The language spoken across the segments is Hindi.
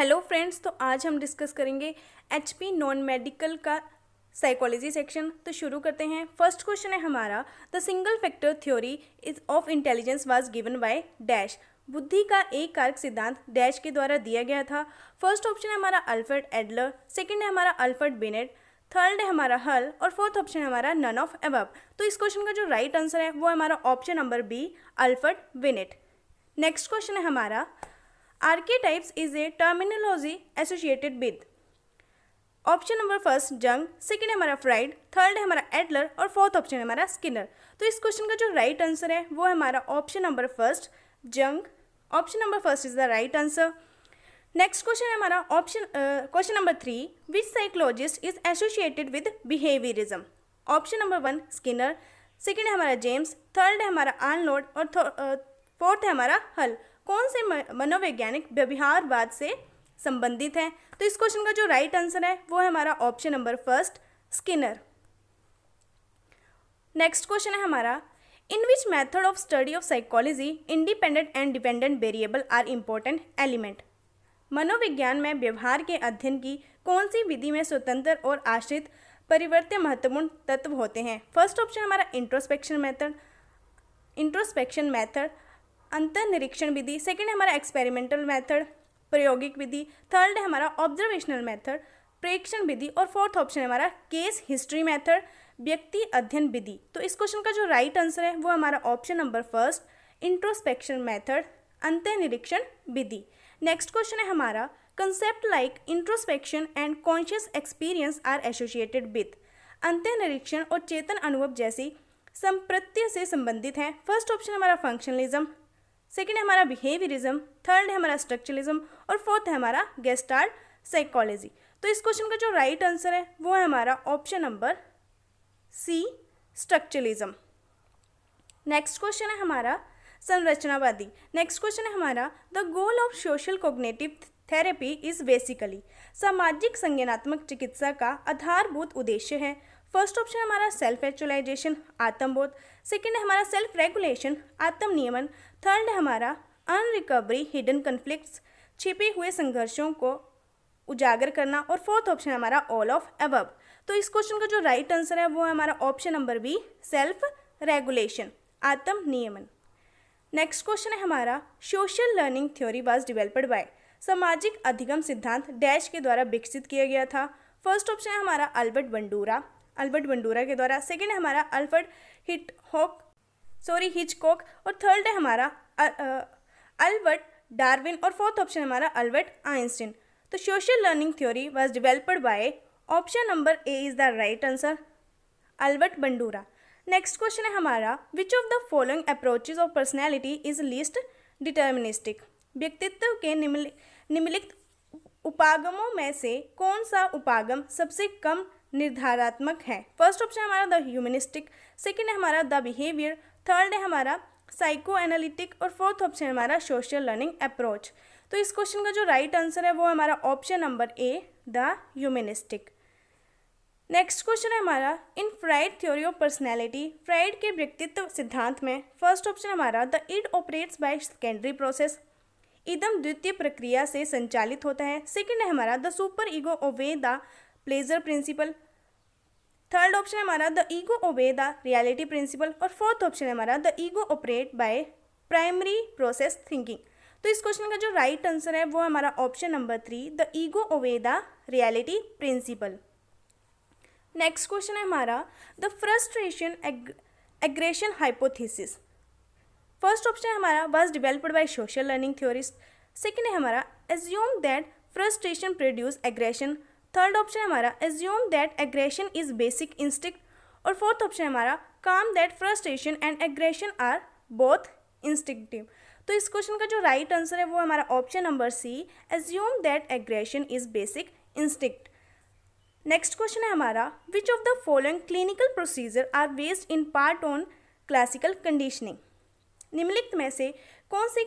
हेलो फ्रेंड्स तो आज हम डिस्कस करेंगे एचपी नॉन मेडिकल का साइकोलॉजी सेक्शन तो शुरू करते हैं फर्स्ट क्वेश्चन है हमारा the single factor theory is of intelligence was given by dash बुद्धि का एक कारक सिद्धांत डैश के द्वारा दिया गया था फर्स्ट ऑप्शन है हमारा अल्फर्ड एडलर सेकेंड है हमारा अल्फर्ड बेनेट थर्ड है हमारा हल और फोर्थ ऑप्शन है हमारा नन ऑफ एवब तो इस क्वेश्चन का जो राइट right आंसर है वो हमारा option number B Alfred Binet next question है हमारा Archetypes is a terminology associated with option number first Jung second है हमारा फ्राइड तो थर्ड है हमारा एडलर और फोर्थ ऑप्शन है हमारा स्किनर तो इस क्वेश्चन का जो राइट right आंसर है वो हमारा option number first Jung option number first is the right answer next question है हमारा option question number three which psychologist is associated with behaviourism option number one Skinner second है हमारा जेम्स थर्ड है हमारा आर्नोल्ड और फोर्थ uh, है हमारा हल कौन से मनोवैज्ञानिक व्यवहारवाद से संबंधित हैं तो इस क्वेश्चन का जो राइट आंसर है वो है हमारा option number first Skinner next question है हमारा in which method of study of psychology independent and dependent variable are important element मनोविज्ञान में व्यवहार के अध्ययन की कौन सी विधि में स्वतंत्र और आश्रित परिवर्तन महत्वपूर्ण तत्व होते हैं फर्स्ट ऑप्शन हमारा इंट्रोस्पेक्शन मेथड इंट्रोस्पेक्शन मेथड अंतर निरीक्षण विधि सेकेंड है हमारा एक्सपेरिमेंटल मैथड प्रायोगिक विधि थर्ड है हमारा ऑब्जर्वेशनल मैथड प्रेक्षण विधि और फोर्थ ऑप्शन है हमारा केस हिस्ट्री मैथड व्यक्ति अध्ययन विधि तो इस क्वेश्चन का जो राइट right आंसर है वो हमारा option number first introspection method अंतर निरीक्षण विधि नेक्स्ट क्वेश्चन है हमारा concept like introspection and conscious experience are associated with अंतर निरीक्षण और चेतन अनुभव जैसी संप्रत्य से संबंधित हैं फर्स्ट ऑप्शन हमारा फंक्शनलिज्म सेकेंड है हमारा बिहेवियरिज्म थर्ड है हमारा स्ट्रक्चरलिज्म और फोर्थ है हमारा गेस्टार साइकोलॉजी तो इस क्वेश्चन का जो राइट right आंसर है वो है हमारा option number C structuralism next question है हमारा संरचनावादी नेक्स्ट क्वेश्चन है हमारा the goal of social cognitive therapy is basically सामाजिक संज्ञानात्मक चिकित्सा का आधारभूत उद्देश्य है फर्स्ट ऑप्शन हमारा सेल्फ एक्चुअलाइजेशन आत्मबोध सेकेंड है हमारा सेल्फ रेगुलेशन आत्म नियमन थर्ड है हमारा अनरिकवरी हिडन कन्फ्लिक्ट छिपे हुए संघर्षों को उजागर करना और फोर्थ ऑप्शन हमारा ऑल ऑफ एबब तो इस क्वेश्चन का जो राइट आंसर है वो है हमारा option number B self regulation आत्म नियमन नेक्स्ट क्वेश्चन है हमारा social learning theory was developed by सामाजिक अधिगम सिद्धांत डैश के द्वारा विकसित किया गया था फर्स्ट ऑप्शन है हमारा अल्बर्ट बंडूरा अल्बर्ट बंडूरा के द्वारा सेकेंड है हमारा Alfred hit hawk sorry Hitchcock और थर्ड है हमारा अल्बर्ट डार्विन और फोर्थ ऑप्शन हमारा अल्बर्ट आइंस्टीन तो social learning theory was developed by option number A is the right answer Albert Bandura next question है हमारा which of the following approaches of personality is least deterministic व्यक्तित्व के निम्नलिखित उपागमों में से कौन सा उपागम सबसे कम निर्धारात्मक है फर्स्ट ऑप्शन हमारा द ह्यूमनिस्टिक सेकेंड है हमारा द बिहेवियर थर्ड है हमारा साइको एनालिटिक और फोर्थ ऑप्शन है हमारा सोशल लर्निंग अप्रोच तो इस क्वेश्चन का जो राइट right आंसर है वो हमारा option number A the humanistic next question है हमारा in Freud theory of personality Freud के व्यक्तित्व सिद्धांत में फर्स्ट ऑप्शन हमारा the id operates by secondary process इदम द्वितीय प्रक्रिया से संचालित होता है सेकेंड है हमारा the superego obey the pleasure principle third option है हमारा the ego obey the reality principle और फोर्थ ऑप्शन है हमारा the ego operate by primary process thinking तो इस क्वेश्चन का जो राइट right आंसर है वो हमारा option number three the ego obey the reality principle next question है हमारा the frustration aggression hypothesis first option है हमारा was developed by social learning theorist second है हमारा assume that frustration produce aggression third option हमारा assume that aggression is basic instinct और फोर्थ ऑप्शन हमारा काम that frustration and aggression are both instinctive तो इस क्वेश्चन का जो राइट right आंसर है वो हमारा option number C assume that aggression is basic instinct next question है हमारा which of the following clinical procedure are based in part on classical conditioning निम्नलिखित में से कौन सी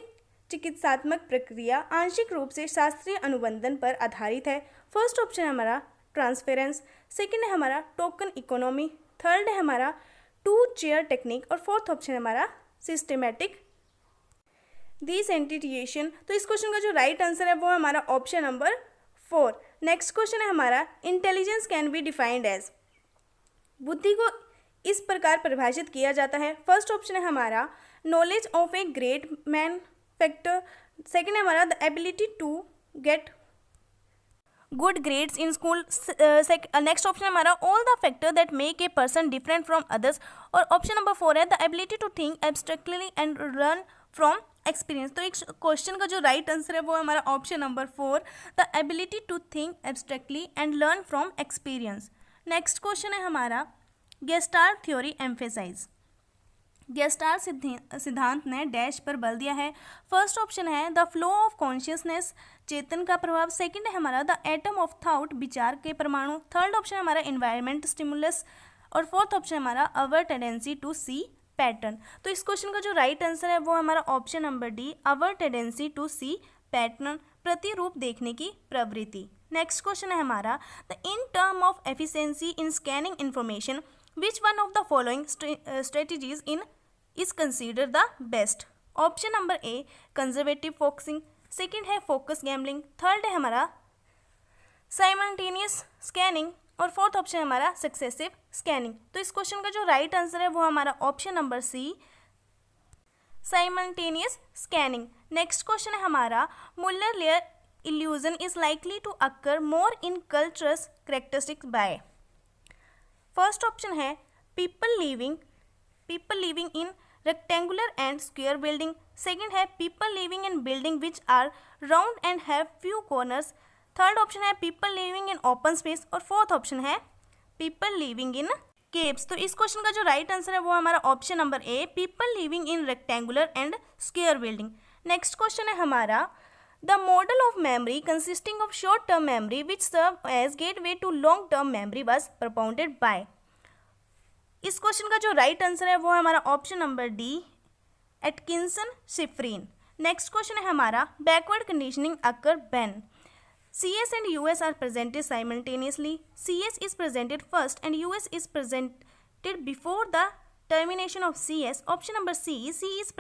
चिकित्सात्मक प्रक्रिया आंशिक रूप से शास्त्रीय अनुबंधन पर आधारित है फर्स्ट ऑप्शन है हमारा ट्रांसपेरेंस सेकेंड है हमारा टोकन इकोनॉमी थर्ड है हमारा टू चेयर टेक्निक और फोर्थ ऑप्शन है हमारा सिस्टमेटिक डिसेंटिटिएशन तो इस क्वेश्चन का जो राइट right आंसर है वो है हमारा option number four next question है हमारा intelligence can be defined as बुद्धि को इस प्रकार परिभाषित किया जाता है फर्स्ट ऑप्शन है हमारा knowledge of a great man factor second है हमारा the ability to get good grades in school next option हमारा all the factor that make a person different from others और ऑप्शन नंबर फोर है the ability to think abstractly and learn from experience तो एक क्वेश्चन का जो राइट right आंसर है वो हमारा option number four the ability to think abstractly and learn from experience next question है हमारा गेस्टार थ्योरी एम्फेसाइज़ गेस्टार सिद्धांत ने डैश पर बल दिया है फर्स्ट ऑप्शन है द फ्लो ऑफ कॉन्शियसनेस चेतन का प्रभाव सेकंड है हमारा द एटम ऑफ थाउट विचार के परमाणु थर्ड ऑप्शन हमारा इन्वायरमेंट स्टिमुलस और फोर्थ ऑप्शन हमारा our tendency to see pattern तो इस क्वेश्चन का जो राइट right आंसर है वो हमारा option number D our tendency to see pattern प्रतिरूप देखने की प्रवृत्ति नेक्स्ट क्वेश्चन है हमारा the in term of efficiency in scanning information which one of the following strategies in is consider the best option number A conservative focusing second है फोकस गैमलिंग थर्ड है हमारा साइमल्टेनियस स्कैनिंग और फोर्थ ऑप्शन है हमारा सक्सेसिव स्कैनिंग तो इस क्वेश्चन का जो राइट right आंसर है वो हमारा option number C simultaneous scanning next question है हमारा Muller Lyer illusion is likely to occur more in cultures characteristics by first option है people living people living in rectangular and square building second है people living in building which are round and have few corners third option है people living in open space और फोर्थ ऑप्शन है पीपल लिविंग इन केव्स तो इस क्वेश्चन का जो राइट right आंसर है वो हमारा option number A people living in rectangular and square building next question है हमारा The model of memory consisting of short-term memory which serve as gateway to long-term memory was propounded by इस क्वेश्चन का जो right answer है वो है हमारा option number D Atkinson Shiffrin next question है हमारा backward conditioning occur when CS and US are presented simultaneously. CS is presented first and US is presented before the termination of CS. Option number C. is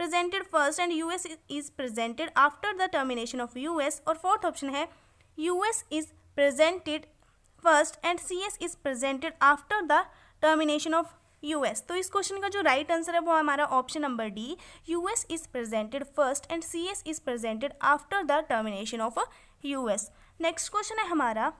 presented first and US is presented after the termination of US और फोर्थ ऑप्शन है US is presented first and C S is presented after the termination of U S तो इस क्वेश्चन का जो राइट आंसर है वो हमारा option number D U S is presented first and C S is presented after the termination of U S next question है हमारा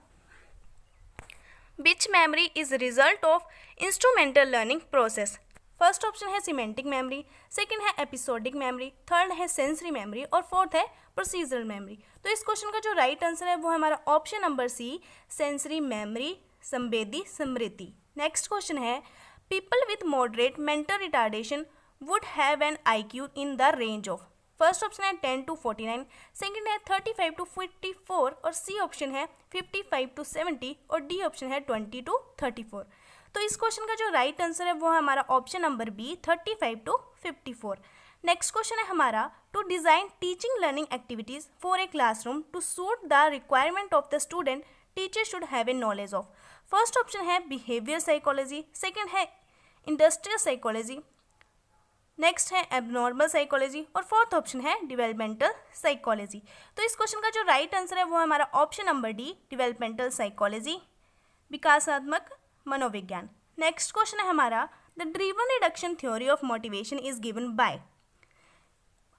which memory is result of instrumental learning process first option है सीमेंटिक मेमोरी सेकंड है एपिसोडिक मेमोरी थर्ड है सेंसरी मेमोरी और फोर्थ है प्रोसीजरल मेमोरी तो इस क्वेश्चन का जो राइट right आंसर है वो हमारा option number C sensory memory संवेदी स्मृति नेक्स्ट क्वेश्चन है people with moderate mental retardation would have an I Q in the range of first option है ten to forty nine second है thirty five to fifty four और सी ऑप्शन है फिफ्टी फाइव टू सेवेंटी और डी ऑप्शन है ट्वेंटी टू थर्टी फोर तो इस क्वेश्चन का जो राइट right आंसर है वो है हमारा option number B thirty five to fifty four next question है हमारा to design teaching learning activities for a classroom to suit the requirement of the student teacher should have a knowledge of first option है बिहेवियर साइकोलॉजी सेकेंड है इंडस्ट्रियल साइकोलॉजी नेक्स्ट है एबनॉर्मल साइकोलॉजी और फोर्थ ऑप्शन है डिवेलपमेंटल साइकोलॉजी तो इस क्वेश्चन का जो राइट right आंसर है वो हमारा option number D developmental psychology विकासात्मक मनोविज्ञान नेक्स्ट क्वेश्चन है हमारा the drive reduction theory of motivation is given by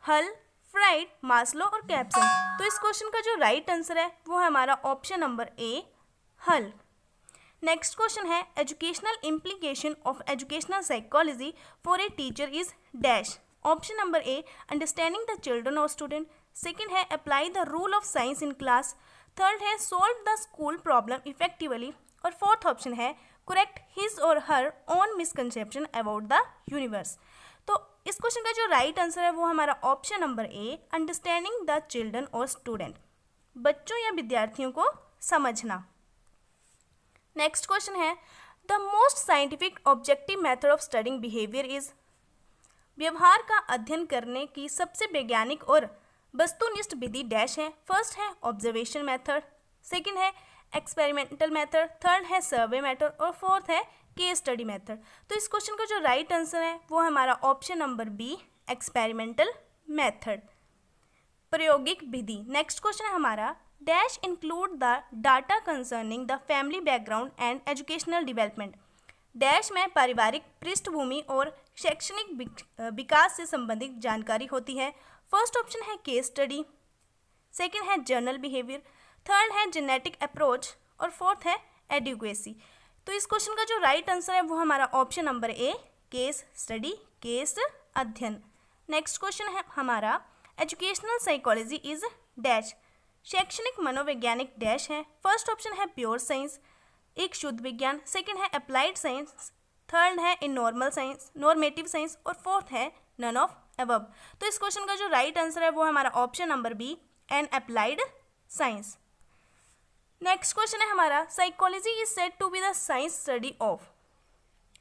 Hull Freud Maslow और कैप्सन तो इस क्वेश्चन का जो राइट right आंसर है वो है हमारा option number A Hull next question है educational implication of educational psychology for a teacher is dash option number A understanding the children और स्टूडेंट सेकेंड है apply the rule of science in class third है solve the school problem effectively और फोर्थ ऑप्शन है करेक्ट हिज और her own misconception about the universe तो इस क्वेश्चन का जो राइट right आंसर है वो हमारा option number A understanding the children और स्टूडेंट बच्चों या विद्यार्थियों को समझना नेक्स्ट क्वेश्चन है the most scientific objective method of studying behaviour is व्यवहार का अध्ययन करने की सबसे वैज्ञानिक और वस्तुनिष्ठ विधि डैश है फर्स्ट है ऑब्जर्वेशन मेथड सेकंड है एक्सपेरिमेंटल मेथड थर्ड है सर्वे मेथड और फोर्थ है केस स्टडी मेथड तो इस क्वेश्चन का जो राइट right आंसर है वो हमारा option number B experimental method प्रायोगिक विधि नेक्स्ट क्वेश्चन है हमारा dash include the data concerning the family background and educational development dash में पारिवारिक पृष्ठभूमि और शैक्षणिक विकास से संबंधित जानकारी होती है फर्स्ट ऑप्शन है केस स्टडी सेकेंड है जर्नल बिहेवियर थर्ड है जेनेटिक अप्रोच और फोर्थ है एडुकेसी तो इस क्वेश्चन का जो राइट right आंसर है वो हमारा option number A case study case अध्ययन नेक्स्ट क्वेश्चन है हमारा एजुकेशनल साइकोलॉजी इज डैश शैक्षणिक मनोवैज्ञानिक डैश है फर्स्ट ऑप्शन है प्योर साइंस एक शुद्ध विज्ञान सेकंड है अप्लाइड साइंस थर्ड है in normal science normative science और फोर्थ है नन ऑफ एवब तो इस क्वेश्चन का जो राइट right आंसर है वो हमारा option number B an applied science next question है हमारा psychology is set to be the science study of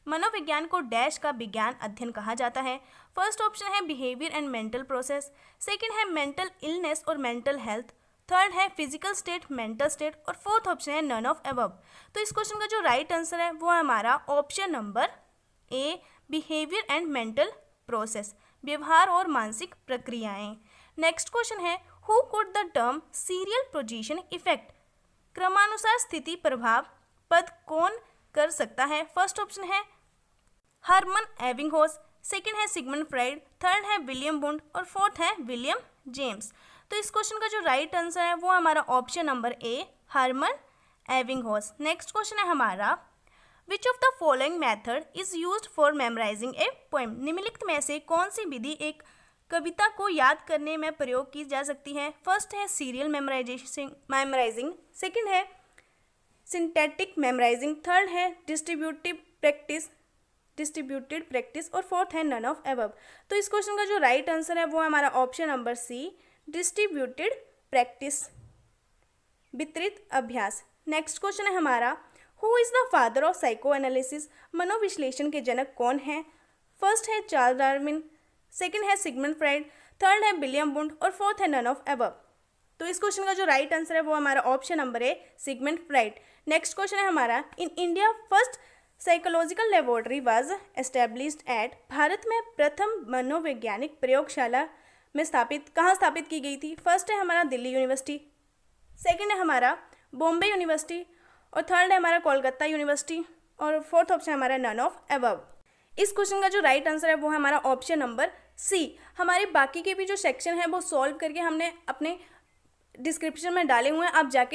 मनोविज्ञान को डैश का विज्ञान अध्ययन कहा जाता है फर्स्ट ऑप्शन है behaviour and mental process second है मेंटल इलनेस और मेंटल हेल्थ थर्ड है फिजिकल स्टेट मेंटल स्टेट और फोर्थ ऑप्शन है नन ऑफ एवब तो इस क्वेश्चन का जो राइट right आंसर है वो है हमारा option number A behaviour and mental process व्यवहार और मानसिक प्रक्रियाएं नेक्स्ट क्वेश्चन है who could the term serial position effect क्रमानुसार स्थिति प्रभाव पद कौन कर सकता है फर्स्ट ऑप्शन है हरमन एविंगहोस सेकेंड है सिगमन फ्राइड थर्ड है विलियम बुंड और फोर्थ है विलियम जेम्स तो इस क्वेश्चन का जो राइट right आंसर है वो हमारा ऑप्शन नंबर ए हरमन एविंगहोस नेक्स्ट क्वेश्चन है हमारा which of the following method is use for memorising a poem निम्नलिखित में से कौन सी विधि एक कविता को याद करने में प्रयोग की जा सकती है फर्स्ट है सीरियल मेमोराइजेशन मेमोराइजिंग सेकंड है सिंथेटिक मेमोराइजिंग थर्ड है डिस्ट्रीब्यूटिव प्रैक्टिस डिस्ट्रीब्यूटेड प्रैक्टिस और फोर्थ है नन ऑफ एवब तो इस क्वेश्चन का जो राइट right आंसर है वो है हमारा option number C distributed practice वितरित अभ्यास नेक्स्ट क्वेश्चन है हमारा who is the father of psycho analysis मनोविश्लेषण के जनक कौन है फर्स्ट है चार्ल डार्विन सेकेंड है सिगमेंट फ्राइड थर्ड है बिलियम बुंड और फोर्थ है नन ऑफ एबव तो इस क्वेश्चन का जो राइट आंसर है वो हमारा ऑप्शन नंबर है सिगमेंट फ्राइड नेक्स्ट क्वेश्चन है हमारा in India first psychological laboratory was established at Bharat में प्रथम मनोवैज्ञानिक प्रयोगशाला में स्थापित कहाँ स्थापित की गई थी फर्स्ट है हमारा दिल्ली यूनिवर्सिटी सेकेंड है हमारा बॉम्बे यूनिवर्सिटी और थर्ड है हमारा कोलकाता यूनिवर्सिटी और फोर्थ ऑप्शन हमारा नन ऑफ एबव इस क्वेश्चन का जो राइट आंसर है वो है हमारा ऑप्शन नंबर सी हमारे बाकी के भी जो सेक्शन हैं वो सॉल्व करके हमने अपने डिस्क्रिप्शन में डाले हुए हैं आप जाके